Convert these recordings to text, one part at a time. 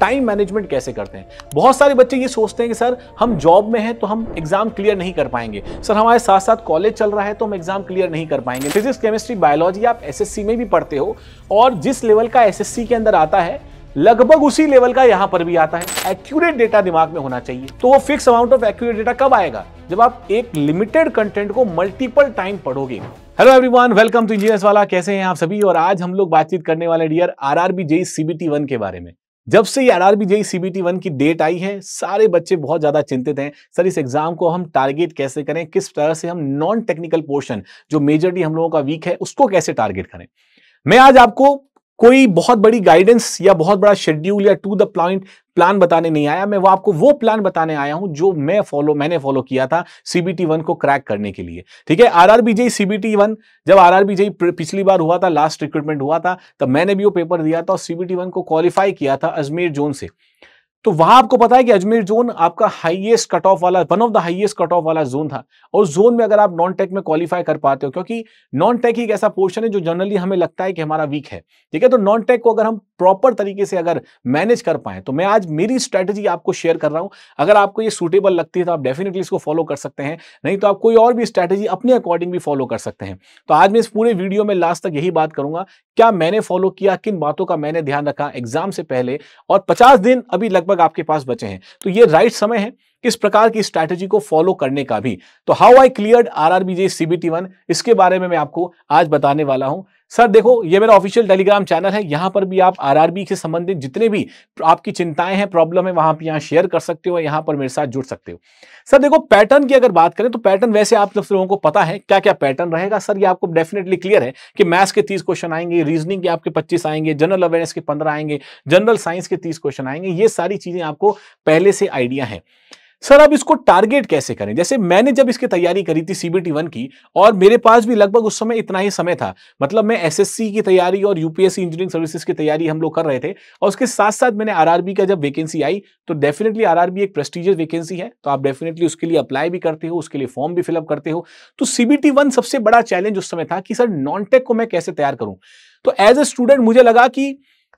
time management कैसे करते हैं बहुत सारे बच्चे ये सोचते हैं कि सर हम जॉब में हैं तो हम एग्जाम क्लियर नहीं कर पाएंगे सर हमारे साथ साथ कॉलेज चल रहा है तो हम एग्जाम क्लियर नहीं कर पाएंगे फिजिक्स केमिस्ट्री बायोलॉजी आप एसएससी में भी पढ़ते हो और जिस लेवल का एसएससी के अंदर आता है लगभग उसी लेवल का यहां पर भी आता है एक्यूरेट डेटा दिमाग में होना चाहिए तो वो fix amount of accurate data कब आएगा जब आप एक लिमिटेड कंटेंट को मल्टीपल टाइम पढ़ोगे hello everyone welcome to engineers वाला कैसे हैं आप सभी और आज हम लोग बातचीत करने वाले dear RRB JE CBT one के बारे में जब से ये आर जेई सीबीटी वन की डेट आई है सारे बच्चे बहुत ज्यादा चिंतित हैं सर इस एग्जाम को हम टारगेट कैसे करें किस तरह से हम नॉन टेक्निकल पोर्शन जो मेजरली हम लोगों का वीक है उसको कैसे टारगेट करें मैं आज आपको कोई बहुत बड़ी गाइडेंस या बहुत बड़ा शेड्यूल या टू द प्लाइंट प्लान बताने नहीं आया मैं वो आपको वो प्लान बताने आया हूं जो मैं फॉलो मैंने फॉलो किया था सीबीटी वन को क्रैक करने के लिए ठीक है आर आर सीबीटी वन जब आर आर पिछली बार हुआ था लास्ट रिक्रूटमेंट हुआ था तब मैंने भी वो पेपर दिया था और सीबीटी वन को क्वालिफाई किया था अजमेर जोन से तो वहां आपको पता है कि अजमेर जोन आपका हाईएस्ट कट ऑफ वाला one of the highest cut off वाला जोन था और जोन में अगर आप नॉन टेक में क्वालिफाई कर पाते हो क्योंकि नॉन टेक ही एक ऐसा पोर्शन है जो जनरली हमें लगता है कि हमारा वीक है ठीक है तो नॉन टेक को अगर हम प्रॉपर तरीके से अगर मैनेज कर पाए तो मैं आज मेरी स्ट्रैटेजी आपको शेयर कर रहा हूं अगर आपको ये सूटेबल लगती है तो आप डेफिनेटली इसको फॉलो कर सकते हैं नहीं तो आप कोई और भी स्ट्रैटेजी अपने अकॉर्डिंग भी फॉलो कर सकते हैं तो आज मैं इस पूरे वीडियो में लास्ट तक यही बात करूंगा क्या मैंने फॉलो किया किन बातों का मैंने ध्यान रखा एग्जाम से पहले और पचास दिन अभी लगभग लगभग आपके पास बचे हैं तो ये राइट समय है किस प्रकार की स्ट्रैटेजी को फॉलो करने का भी तो how I clear R RB JE CBT one इसके बारे में मैं आपको आज बताने वाला हूं सर देखो ये मेरा ऑफिशियल टेलीग्राम चैनल है यहाँ पर भी आप आरआरबी से संबंधित जितने भी आपकी चिंताएं हैं प्रॉब्लम है वहां पर यहाँ शेयर कर सकते हो यहाँ पर मेरे साथ जुड़ सकते हो सर देखो पैटर्न की अगर बात करें तो पैटर्न वैसे आप लोगों को पता है क्या क्या पैटर्न रहेगा सर ये आपको डेफिनेटली क्लियर है कि मैथ्स के तीस क्वेश्चन आएंगे रीजनिंग के आपके पच्चीस आएंगे जनरल अवेयरनेस के पंद्रह आएंगे जनरल साइंस के तीस क्वेश्चन आएंगे ये सारी चीजें आपको पहले से आइडिया है सर अब इसको टारगेट कैसे करें जैसे मैंने जब इसकी तैयारी करी थी सीबीटी वन की और मेरे पास भी लगभग उस समय इतना ही समय था मतलब मैं एसएससी की तैयारी और यूपीएससी इंजीनियरिंग सर्विसेज की तैयारी हम लोग कर रहे थे और उसके साथ साथ मैंने आरआरबी का जब वैकेंसी आई तो डेफिनेटली आरआरबी एक प्रेस्टिजियस वैकेंसी है तो आप डेफिनेटली उसके लिए अप्लाई भी करते हो उसके लिए फॉर्म भी फिलअप करते हो तो सीबीटी वन सबसे बड़ा चैलेंज उस समय था कि सर नॉन टेक को मैं कैसे तैयार करूं तो एज ए स्टूडेंट मुझे लगा कि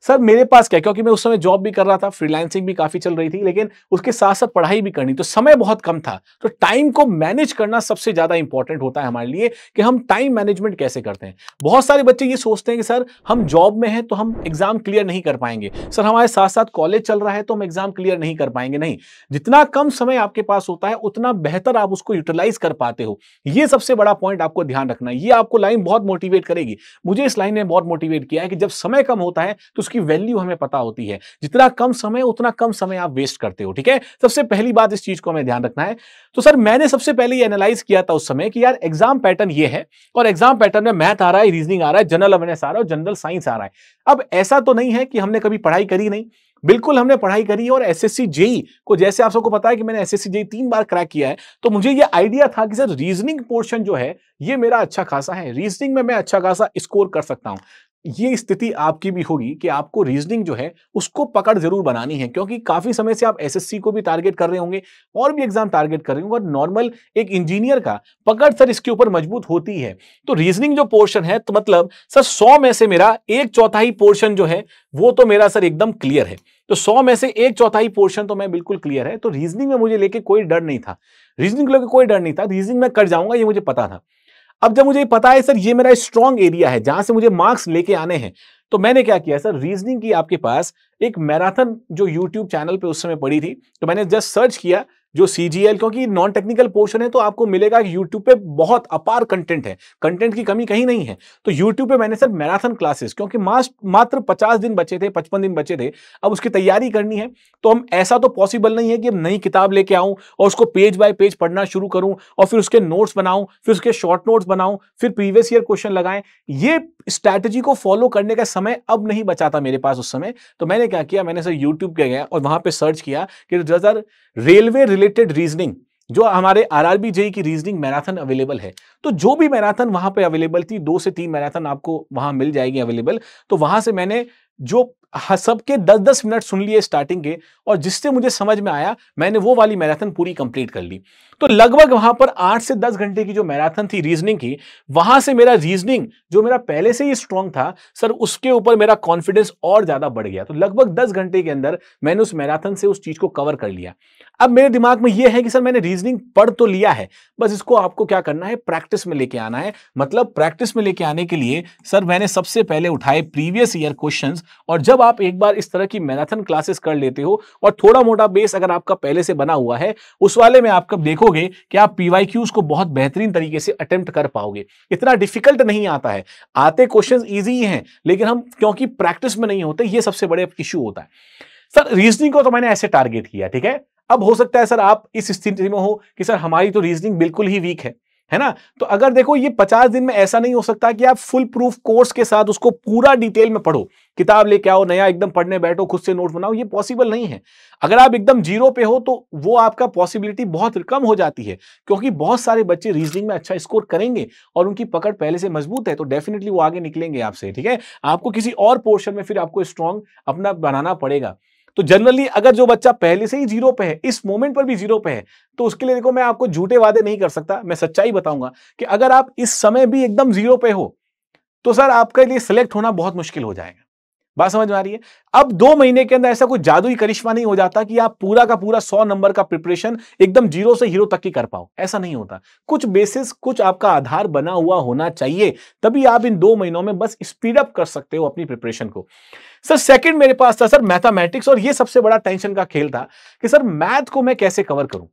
सर मेरे पास क्या क्योंकि मैं उस समय जॉब भी कर रहा था फ्रीलांसिंग भी काफ़ी चल रही थी लेकिन उसके साथ साथ पढ़ाई भी करनी तो समय बहुत कम था तो टाइम को मैनेज करना सबसे ज़्यादा इंपॉर्टेंट होता है हमारे लिए कि हम टाइम मैनेजमेंट कैसे करते हैं बहुत सारे बच्चे ये सोचते हैं कि सर हम जॉब में हैं तो हम एग्ज़ाम क्लियर नहीं कर पाएंगे सर हमारे साथ साथ कॉलेज चल रहा है तो हम एग्ज़ाम क्लियर नहीं कर पाएंगे नहीं जितना कम समय आपके पास होता है उतना बेहतर आप उसको यूटिलाइज कर पाते हो यह सबसे बड़ा पॉइंट आपको ध्यान रखना ये आपको लाइन बहुत मोटिवेट करेगी मुझे इस लाइन ने बहुत मोटिवेट किया है कि जब समय कम होता है तो उसकी वैल्यू हमें पता होती है जितना कम समय उतना कम समय आप वेस्ट करते हो ठीक है सबसे पहली बात इस चीज को हमें ध्यान रखना है तो सर मैंने सबसे पहले ये एनालाइज किया था उस समय कि यार एग्जाम पैटर्न ये है और एग्जाम पैटर्न में मैथ आ रहा है रीजनिंग आ रहा है जनरल अवेयरनेस आ रहा है जनरल साइंस आ रहा है अब ऐसा तो नहीं है कि हमने कभी पढ़ाई करी नहीं बिल्कुल हमने पढ़ाई करी और एस एस e को जैसे आप सबको पता है कि मैंने एस एस e तीन बार क्रैक किया है तो मुझे ये आइडिया था कि सर रीजनिंग पोर्शन जो है ये मेरा अच्छा खासा है रीजनिंग में मैं अच्छा खासा स्कोर कर सकता हूं ये स्थिति आपकी भी होगी कि आपको रीजनिंग जो है उसको पकड़ जरूर बनानी है क्योंकि काफी समय से आप एसएससी को भी टारगेट कर रहे होंगे और भी एग्जाम टारगेट कर रहे होंगे और नॉर्मल एक इंजीनियर का पकड़ सर इसके ऊपर मजबूत होती है तो रीजनिंग जो पोर्शन है तो मतलब सर सौ में से मेरा एक चौथाई पोर्शन जो है वो तो मेरा सर एकदम क्लियर है तो सौ में से एक चौथाई पोर्शन तो मैं बिल्कुल क्लियर है तो रीजनिंग में मुझे लेके कोई डर नहीं था रीजनिंग को लेकर कोई डर नहीं था रीजनिंग में कर जाऊंगा ये मुझे पता था अब जब मुझे पता है सर ये मेरा स्ट्रॉन्ग एरिया है जहां से मुझे मार्क्स लेके आने हैं तो मैंने क्या किया सर रीजनिंग की आपके पास एक मैराथन जो यूट्यूब चैनल पे उस समय पड़ी थी तो मैंने जस्ट सर्च किया जो सी जी एल क्योंकि नॉन टेक्निकल पोर्शन है तो आपको मिलेगा यूट्यूब पे बहुत अपार कंटेंट है कंटेंट की कमी कहीं नहीं है तो यूट्यूब पे मैंने सर मैराथन क्लासेस क्योंकि मात्र पचास दिन बचे थे पचपन दिन बचे थे अब उसकी तैयारी करनी है तो हम ऐसा तो पॉसिबल नहीं है कि हम नई किताब लेके आऊं और उसको पेज बाय पेज पढ़ना शुरू करूँ और फिर उसके नोट्स बनाऊं फिर उसके शॉर्ट नोट्स बनाऊं फिर प्रीवियस ईयर क्वेश्चन लगाएं ये स्ट्रैटेजी को फॉलो करने का समय अब नहीं बचा था मेरे पास उस समय तो मैंने क्या किया मैंने सर यूट्यूब पे गया और वहां पे सर्च किया कि सर रेलवे रिलेटेड रीजनिंग जो हमारे आर आर बी जेई की रीजनिंग मैराथन अवेलेबल है तो जो भी मैराथन वहां पे अवेलेबल थी दो से तीन मैराथन आपको वहां मिल जाएगी अवेलेबल तो वहां से मैंने जो हाँ, सबके दस दस मिनट सुन लिए स्टार्टिंग के और जिससे मुझे समझ में आया मैंने वो वाली मैराथन पूरी कंप्लीट कर ली तो लगभग वहां पर आठ से दस घंटे की जो मैराथन थी रीजनिंग की वहां से मेरा रीजनिंग जो मेरा पहले से ही स्ट्रांग था सर उसके ऊपर मेरा कॉन्फिडेंस और ज्यादा बढ़ गया तो लगभग दस घंटे के अंदर मैंने उस मैराथन से उस चीज को कवर कर लिया अब मेरे दिमाग में यह है कि सर मैंने रीजनिंग पढ़ तो लिया है बस इसको आपको क्या करना है प्रैक्टिस में लेके आना है मतलब प्रैक्टिस में लेके आने के लिए सर मैंने सबसे पहले उठाए प्रीवियस ईयर क्वेश्चंस और जब आप एक बार इस तरह की मैराथन क्लासेस कर लेते हो और थोड़ा मोटा बेस अगर आपका पहले से बना हुआ है उस वाले में आप कब देखोगे कि आप पीवाई को बहुत बेहतरीन तरीके से अटेम्प्ट कर पाओगे इतना डिफिकल्ट नहीं आता है आते क्वेश्चन ईजी हैं लेकिन हम क्योंकि प्रैक्टिस में नहीं होते ये सबसे बड़े इश्यू होता है सर रीजनिंग को तो मैंने ऐसे टारगेट किया ठीक है अब हो सकता है सर आप इस स्थिति में हो कि सर हमारी तो रीजनिंग बिल्कुल ही वीक है है ना तो अगर देखो ये पचास दिन में ऐसा नहीं हो सकता कि आप फुल प्रूफ कोर्स के साथ उसको पूरा डिटेल में पढ़ो किताब लेके आओ नया एकदम पढ़ने बैठो खुद से नोट बनाओ ये पॉसिबल नहीं है अगर आप एकदम जीरो पे हो तो वो आपका पॉसिबिलिटी बहुत कम हो जाती है क्योंकि बहुत सारे बच्चे रीजनिंग में अच्छा स्कोर करेंगे और उनकी पकड़ पहले से मजबूत है तो डेफिनेटली वो आगे निकलेंगे आपसे ठीक है आपको किसी और पोर्शन में फिर आपको स्ट्रांग अपना बनाना पड़ेगा तो जनरली अगर जो बच्चा पहले से ही जीरो पे है इस मोमेंट पर भी जीरो पे है तो उसके लिए देखो मैं आपको झूठे वादे नहीं कर सकता मैं सच्चाई बताऊंगा कि अगर आप इस समय भी एकदम जीरो पे हो तो सर आपके लिए सिलेक्ट होना बहुत मुश्किल हो जाएगा बात समझ में आ रही है अब दो महीने के अंदर ऐसा कोई जादुई करिश्मा नहीं हो जाता कि आप पूरा का पूरा सौ नंबर का प्रिपरेशन एकदम जीरो से हीरो तक की कर पाओ ऐसा नहीं होता कुछ बेसिस कुछ आपका आधार बना हुआ होना चाहिए तभी आप इन दो महीनों में बस स्पीड अप कर सकते हो अपनी प्रिपरेशन को सर सेकंड मेरे पास था सर मैथामेटिक्स और यह सबसे बड़ा टेंशन का खेल था कि सर मैथ को मैं कैसे कवर करूं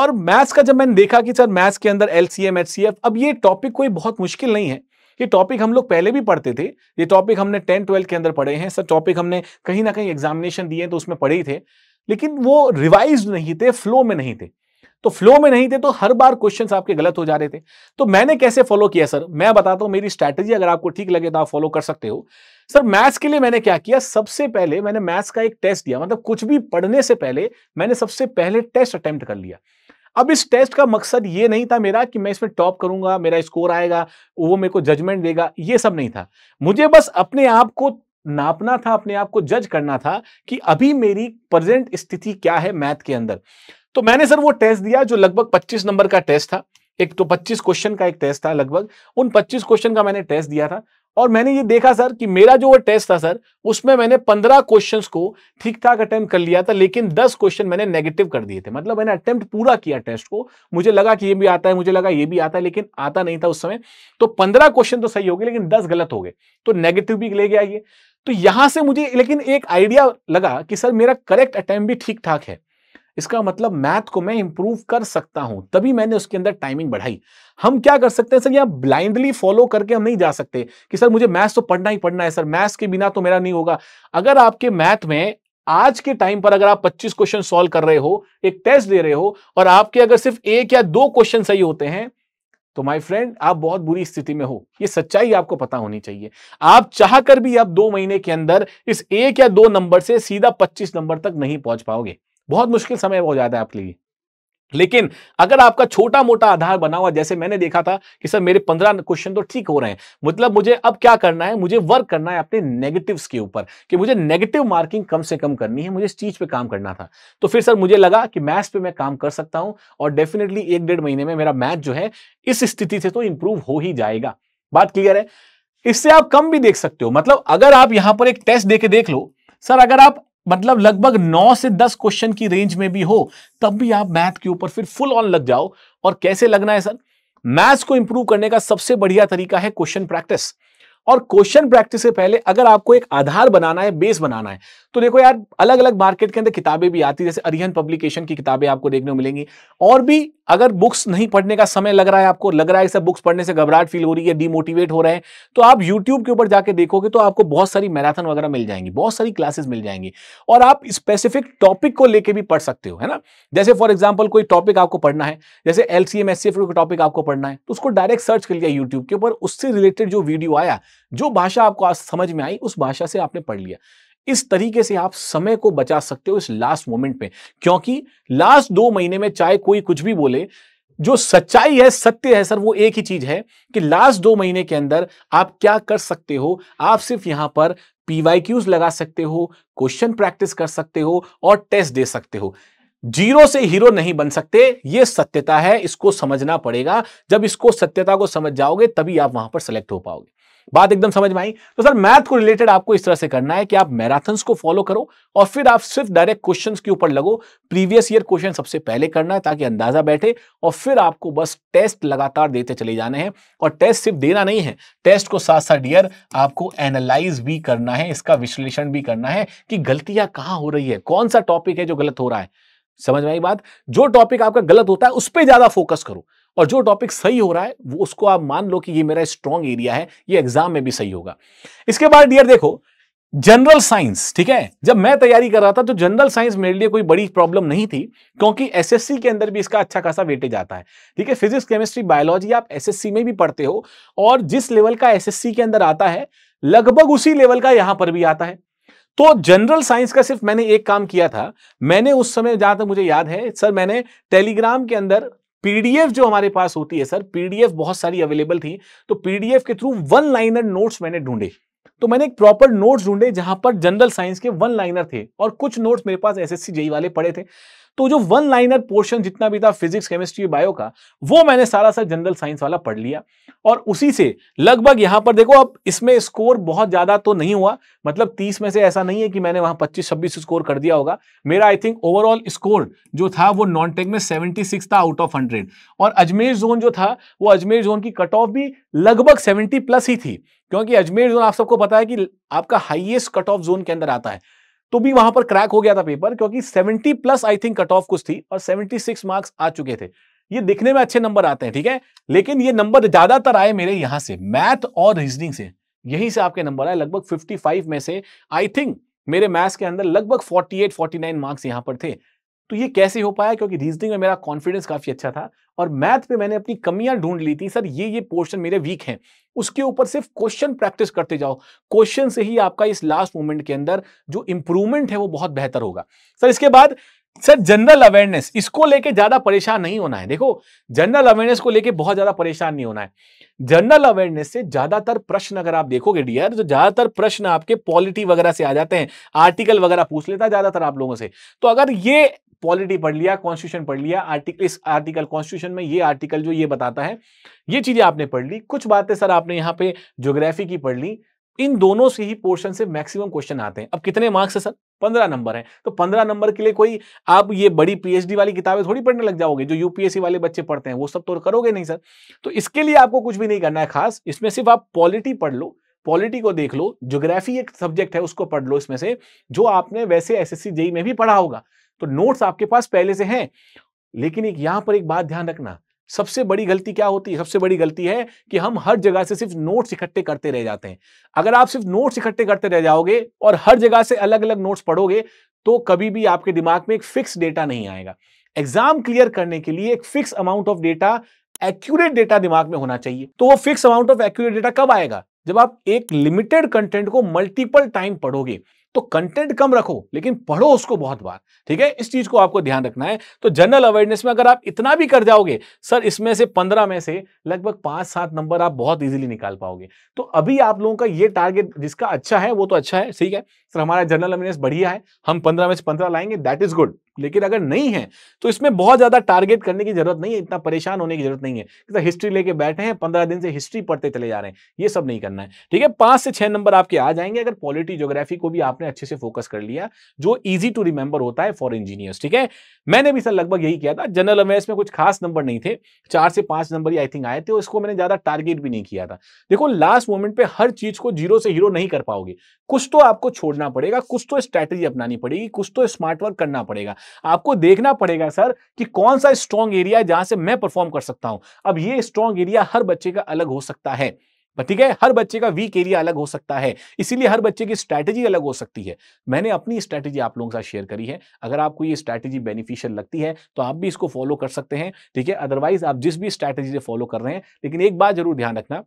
और मैथ्स का जब मैंने देखा कि सर मैथ्स के अंदर एलसीएम एच अब ये टॉपिक कोई बहुत मुश्किल नहीं है ये टॉपिक हम लोग पहले भी पढ़ते थे ये टॉपिक हमने टेंथ ट्वेल्थ के अंदर पढ़े हैं सर टॉपिक हमने कहीं ना कहीं एग्जामिनेशन दिए तो उसमें पढ़े ही थे लेकिन वो रिवाइज नहीं थे फ्लो में नहीं थे तो फ्लो में नहीं थे तो हर बार क्वेश्चंस आपके गलत हो जा रहे थे तो मैंने कैसे फॉलो किया सर मैं बताता हूं मेरी स्ट्रैटेजी अगर आपको ठीक लगे तो आप फॉलो कर सकते हो सर मैथ्स के लिए मैंने क्या किया सबसे पहले मैंने मैथ्स का एक टेस्ट दिया मतलब कुछ भी पढ़ने से पहले मैंने सबसे पहले टेस्ट अटेम्प्ट कर लिया अब इस टेस्ट का मकसद ये नहीं था मेरा कि मैं इसमें टॉप करूंगा मेरा स्कोर आएगा वो मेरे को जजमेंट देगा ये सब नहीं था मुझे बस अपने आप को नापना था अपने आप को जज करना था कि अभी मेरी प्रेजेंट स्थिति क्या है मैथ के अंदर तो मैंने सर वो टेस्ट दिया जो लगभग 25 नंबर का टेस्ट था एक तो 25 क्वेश्चन का एक टेस्ट था लगभग उन 25 क्वेश्चन का मैंने टेस्ट दिया था और मैंने ये देखा सर कि मेरा जो वो टेस्ट था सर उसमें मैंने पंद्रह क्वेश्चन को ठीक ठाक अटेम्प्ट कर लिया था लेकिन दस क्वेश्चन मैंने नेगेटिव कर दिए थे मतलब मैंने अटेम्प्ट पूरा किया टेस्ट को मुझे लगा कि ये भी आता है मुझे लगा ये भी आता है लेकिन आता नहीं था उस समय तो पंद्रह क्वेश्चन तो सही हो गए लेकिन दस गलत हो गए तो नेगेटिव भी ले गया ये तो यहां से मुझे लेकिन एक आइडिया लगा कि सर मेरा करेक्ट अटैम्प्ट भी ठीक ठाक है इसका मतलब मैथ को मैं इंप्रूव कर सकता हूं तभी मैंने उसके अंदर टाइमिंग बढ़ाई हम क्या कर सकते हैं सर यहाँ ब्लाइंडली फॉलो करके हम नहीं जा सकते कि सर मुझे मैथ्स तो पढ़ना ही पढ़ना है सर मैथ्स के बिना तो मेरा नहीं होगा अगर आपके मैथ में आज के टाइम पर अगर आप 25 क्वेश्चन सॉल्व कर रहे हो एक टेस्ट दे रहे हो और आपके अगर सिर्फ एक या दो क्वेश्चन सही होते हैं तो माय फ्रेंड आप बहुत बुरी स्थिति में हो ये सच्चाई आपको पता होनी चाहिए आप चाह कर भी आप दो महीने के अंदर इस एक या दो नंबर से सीधा 25 नंबर तक नहीं पहुंच पाओगे बहुत मुश्किल समय हो जाता है आपके लिए लेकिन अगर आपका छोटा मोटा आधार बना हुआ जैसे मैंने देखा था कि सर मेरे पंद्रह क्वेश्चन तो ठीक हो रहे हैं मतलब मुझे अब क्या करना है मुझे वर्क करना है अपने नेगेटिव्स के ऊपर कि मुझे नेगेटिव मार्किंग कम से कम करनी है मुझे इस चीज पे काम करना था तो फिर सर मुझे लगा कि मैथ्स पे मैं काम कर सकता हूं और डेफिनेटली एक डेढ़ महीने में मेरा मैथ जो है इस स्थिति से तो इंप्रूव हो ही जाएगा बात क्लियर है इससे आप कम भी देख सकते हो मतलब अगर आप यहां पर एक टेस्ट देकर देख लो सर अगर आप मतलब लगभग नौ से दस क्वेश्चन की रेंज में भी हो तब भी आप मैथ के ऊपर फिर फुल ऑन लग जाओ और कैसे लगना है सर मैथ्स को इंप्रूव करने का सबसे बढ़िया तरीका है क्वेश्चन प्रैक्टिस और क्वेश्चन प्रैक्टिस से पहले अगर आपको एक आधार बनाना है बेस बनाना है तो देखो यार अलग अलग मार्केट के अंदर किताबें भी आती जैसे अरिहन पब्लिकेशन की किताबें आपको देखने को मिलेंगी और भी अगर बुक्स नहीं पढ़ने का समय लग रहा है आपको लग रहा है सब बुक्स पढ़ने से घबराहट फील हो रही है डीमोटिवेट हो रहे हैं तो आप यूट्यूब के ऊपर जाके देखोगे तो आपको बहुत सारी मैराथन वगैरह मिल जाएंगी बहुत सारी क्लासेस मिल जाएंगी और आप स्पेसिफिक टॉपिक को लेकर भी पढ़ सकते हो है ना जैसे फॉर एग्जाम्पल कोई टॉपिक आपको पढ़ना है जैसे L C M S topic आपको पढ़ना है तो उसको डायरेक्ट सर्च कर लिया यूट्यूब के ऊपर उससे रिलेटेड जो वीडियो आया जो भाषा आपको समझ में आई उस भाषा से आपने पढ़ लिया इस तरीके से आप समय को बचा सकते हो इस लास्ट मोमेंट में क्योंकि लास्ट दो महीने में चाहे कोई कुछ भी बोले जो सच्चाई है सत्य है सर वो एक ही चीज है कि लास्ट दो महीने के अंदर आप क्या कर सकते हो आप सिर्फ यहां पर पीवाईक्यूज लगा सकते हो क्वेश्चन प्रैक्टिस कर सकते हो और टेस्ट दे सकते हो जीरो से हीरो नहीं बन सकते ये सत्यता है इसको समझना पड़ेगा जब इसको सत्यता को समझ जाओगे तभी आप वहां पर सेलेक्ट हो पाओगे बात एकदम समझ में आई तो सर मैथ को रिलेटेड आपको इस तरह से करना है कि आप मैराथन को फॉलो करो और फिर आप सिर्फ डायरेक्ट क्वेश्चंस के ऊपर लगो प्रीवियस ईयर क्वेश्चन सबसे पहले करना है ताकि अंदाजा बैठे और फिर आपको बस टेस्ट लगातार देते चले जाने हैं और टेस्ट सिर्फ देना नहीं है टेस्ट को साथ साथ डियर आपको एनालाइज भी करना है इसका विश्लेषण भी करना है कि गलतियां कहाँ हो रही है कौन सा टॉपिक है जो गलत हो रहा है समझ में आई बात जो टॉपिक आपका गलत होता है उस पर ज्यादा फोकस करो और जो टॉपिक सही हो रहा है वो उसको आप मान लो कि ये मेरा स्ट्रॉन्ग एरिया है ये एग्जाम में भी सही होगा इसके बाद डियर देखो जनरल साइंस ठीक है जब मैं तैयारी कर रहा था तो जनरल साइंस मेरे लिए कोई बड़ी प्रॉब्लम नहीं थी क्योंकि एसएससी के अंदर भी इसका अच्छा खासा वेटेज आता है ठीक है फिजिक्स केमिस्ट्री बायोलॉजी आप एसएससी में भी पढ़ते हो और जिस लेवल का एसएससी के अंदर आता है लगभग उसी लेवल का यहां पर भी आता है तो जनरल साइंस का सिर्फ मैंने एक काम किया था मैंने उस समय जहां तक मुझे याद है सर मैंने टेलीग्राम के अंदर पीडीएफ जो हमारे पास होती है सर पीडीएफ बहुत सारी अवेलेबल थी तो पीडीएफ के थ्रू वन लाइनर नोट्स मैंने ढूंढे तो मैंने एक प्रॉपर नोट्स ढूंढे जहां पर जनरल साइंस के वन लाइनर थे और कुछ नोट्स मेरे पास एसएससी जेई e वाले पड़े थे तो जो वन लाइनर पोर्शन जितना भी था फिजिक्स केमिस्ट्री बायो का वो मैंने सारा सा जनरल साइंस वाला पढ़ लिया और उसी से लगभग यहां पर देखो अब इसमें स्कोर बहुत ज़्यादा तो नहीं हुआ मतलब तीस में से ऐसा नहीं है कि मैंने वहां पच्चीस छब्बीस स्कोर कर दिया होगा मेरा आई थिंक ओवरऑल स्कोर जो था वो नॉन टेक में सेवेंटी सिक्स था आउट ऑफ हंड्रेड और अजमेर जोन जो था वो अजमेर जोन की कट ऑफ भी लगभग सेवेंटी प्लस ही थी क्योंकि अजमेर जोन आप सबको पता है कि आपका हाइएस्ट कट ऑफ जोन के अंदर आता है तो भी वहां पर क्रैक हो गया था पेपर क्योंकि 70 plus I think cut off कुछ थी और 76 मार्क्स आ चुके थे ये दिखने में अच्छे नंबर आते हैं ठीक है लेकिन ये नंबर ज्यादातर आए मेरे यहां से मैथ और रीजनिंग से यही से आपके नंबर आए लगभग 55 में से आई थिंक मेरे मैथ्स के अंदर लगभग 48 49 मार्क्स यहां पर थे तो ये कैसे हो पाया क्योंकि रीजनिंग में मेरा कॉन्फिडेंस काफ़ी अच्छा था और मैथ पे मैंने अपनी कमियां ढूंढ ली थी सर ये ये पोर्शन मेरे वीक हैं उसके ऊपर सिर्फ क्वेश्चन प्रैक्टिस करते जाओ क्वेश्चन से ही आपका इस लास्ट मोमेंट के अंदर जो इंप्रूवमेंट है वो बहुत बेहतर होगा सर इसके बाद सर जनरल अवेयरनेस इसको लेके ज्यादा परेशान नहीं होना है देखो जनरल अवेयरनेस को लेके बहुत ज्यादा परेशान नहीं होना है जनरल अवेयरनेस से ज्यादातर प्रश्न अगर आप देखोगे डियर तो ज्यादातर प्रश्न आपके पॉलिटी वगैरह से आ जाते हैं आर्टिकल वगैरह पूछ लेता है ज्यादातर आप लोगों से तो अगर ये पॉलिटी पढ़ लिया कॉन्स्टिट्यूशन पढ़ लिया आर्टिकल इस आर्टिकल कॉन्स्टिट्यूशन में ये आर्टिकल जो ये बताता है ये चीजें आपने पढ़ ली कुछ बातें सर आपने यहाँ पे ज्योग्राफी की पढ़ ली इन दोनों से ही पोर्शन से मैक्सिमम क्वेश्चन आते हैं अब कितने मार्क्स है सर पंद्रह नंबर है तो पंद्रह नंबर के लिए कोई आप ये बड़ी पीएचडी वाली किताबें थोड़ी पढ़ने लग जाओगे जो यूपीएससी वाले बच्चे पढ़ते हैं वो सब तो करोगे नहीं सर तो इसके लिए आपको कुछ भी नहीं करना है खास इसमें सिर्फ आप पॉलिटी पढ़ लो पॉलिटी को देख लो ज्योग्राफी एक सब्जेक्ट है उसको पढ़ लो इसमें से जो आपने वैसे एस एस e में भी पढ़ा होगा तो नोट्स आपके पास पहले से हैं लेकिन एक यहां पर एक बात ध्यान रखना सबसे बड़ी गलती क्या होती है सबसे बड़ी गलती है कि हम हर जगह से सिर्फ नोट्स इकट्ठे करते रह जाते हैं अगर आप सिर्फ नोट्स इकट्ठे करते रह जाओगे और हर जगह से अलग अलग नोट्स पढ़ोगे तो कभी भी आपके दिमाग में एक फिक्स डेटा नहीं आएगा एग्जाम क्लियर करने के लिए एक fix amount of data accurate data दिमाग में होना चाहिए तो वो fix amount of accurate data कब आएगा जब आप एक लिमिटेड कंटेंट को मल्टीपल टाइम पढ़ोगे तो कंटेंट कम रखो लेकिन पढ़ो उसको बहुत बार ठीक है इस चीज को आपको ध्यान रखना है तो जनरल अवेयरनेस में अगर आप इतना भी कर जाओगे सर इसमें से पंद्रह में से लगभग पांच सात नंबर आप बहुत इजीली निकाल पाओगे तो अभी आप लोगों का ये टारगेट जिसका अच्छा है वो तो अच्छा है ठीक है सर हमारा जनरल अवेयरनेस बढ़िया है हम पंद्रह में से पंद्रह लाएंगे दैट इज गुड लेकिन अगर नहीं है तो इसमें बहुत ज्यादा टारगेट करने की जरूरत नहीं है इतना परेशान होने की जरूरत नहीं है तो हिस्ट्री लेके बैठे हैं पंद्रह दिन से हिस्ट्री पढ़ते चले जा रहे हैं ये सब नहीं करना है ठीक है पांच से छह नंबर आपके आ जाएंगे अगर पॉलिटी ज्योग्राफी को भी आपने आपने अच्छे से फोकस कर लिया जो इजी टू रिमेंबर होता है फॉर इंजीनियर्स ठीक है मैंने भी सर लगभग यही किया था जनरल अवेयर्स में कुछ खास नंबर नहीं थे चार से पांच नंबर ही आई थिंक आए थे और इसको मैंने ज्यादा टारगेट भी नहीं किया था देखो लास्ट मोमेंट पे हर चीज को जीरो से हीरो नहीं कर पाओगे कुछ तो आपको छोड़ना पड़ेगा कुछ तो स्ट्रैटेजी अपनानी पड़ेगी कुछ तो स्मार्ट वर्क करना पड़ेगा आपको देखना पड़ेगा सर कि कौन सा स्ट्रॉन्ग एरिया है जहां से मैं परफॉर्म कर सकता हूं अब ये स्ट्रॉन्ग एरिया हर बच्चे का अलग हो सकता है ठीक है हर बच्चे का वीक एरिया अलग हो सकता है इसीलिए हर बच्चे की स्ट्रैटेजी अलग हो सकती है मैंने अपनी स्ट्रैटेजी आप लोगों के साथ शेयर करी है अगर आपको ये स्ट्रैटेजी बेनिफिशियल लगती है तो आप भी इसको फॉलो कर सकते हैं ठीक है अदरवाइज आप जिस भी स्ट्रैटेजी से फॉलो कर रहे हैं लेकिन एक बात जरूर ध्यान रखना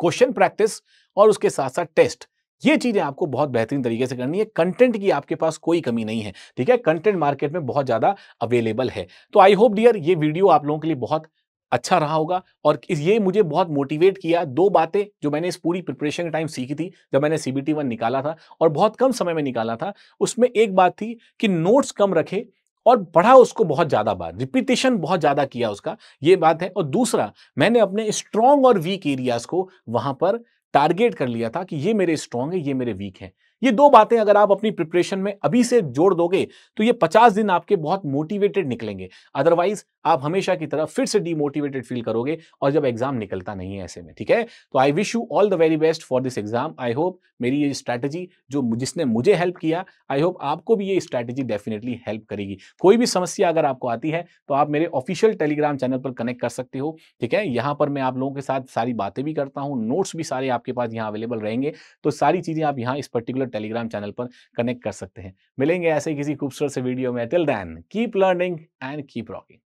क्वेश्चन प्रैक्टिस और उसके साथ साथ टेस्ट ये चीज़ें आपको बहुत बेहतरीन तरीके से करनी है कंटेंट की आपके पास कोई कमी नहीं है ठीक है कंटेंट मार्केट में बहुत ज़्यादा अवेलेबल है तो आई होप डियर ये वीडियो आप लोगों के लिए बहुत अच्छा रहा होगा और ये मुझे बहुत मोटिवेट किया दो बातें जो मैंने इस पूरी प्रिपरेशन के टाइम सीखी थी जब मैंने सी बी वन निकाला था और बहुत कम समय में निकाला था उसमें एक बात थी कि नोट्स कम रखे और पढ़ा उसको बहुत ज़्यादा बार रिपीटेशन बहुत ज़्यादा किया उसका ये बात है और दूसरा मैंने अपने स्ट्रॉन्ग और वीक एरियाज को वहाँ पर टारगेट कर लिया था कि ये मेरे स्ट्रॉन्ग है ये मेरे वीक हैं ये दो बातें अगर आप अपनी प्रिपरेशन में अभी से जोड़ दोगे तो ये पचास दिन आपके बहुत मोटिवेटेड निकलेंगे अदरवाइज आप हमेशा की तरह फिर से डीमोटिवेटेड फील करोगे और जब एग्जाम निकलता नहीं है ऐसे में ठीक है तो I wish you all the very best for this exam I hope मेरी ये स्ट्रैटेजी जो जिसने मुझे हेल्प किया आई होप आपको भी ये स्ट्रैटेजी डेफिनेटली हेल्प करेगी कोई भी समस्या अगर आपको आती है तो आप मेरे ऑफिशियल टेलीग्राम चैनल पर कनेक्ट कर सकते हो ठीक है यहाँ पर मैं आप लोगों के साथ सारी बातें भी करता हूँ नोट्स भी सारे आपके पास यहाँ अवेलेबल रहेंगे तो सारी चीज़ें आप यहाँ इस पर्टिकुलर टेलीग्राम चैनल पर कनेक्ट कर सकते हैं मिलेंगे ऐसे किसी खूबसूरत से वीडियो में till then keep learning and keep rocking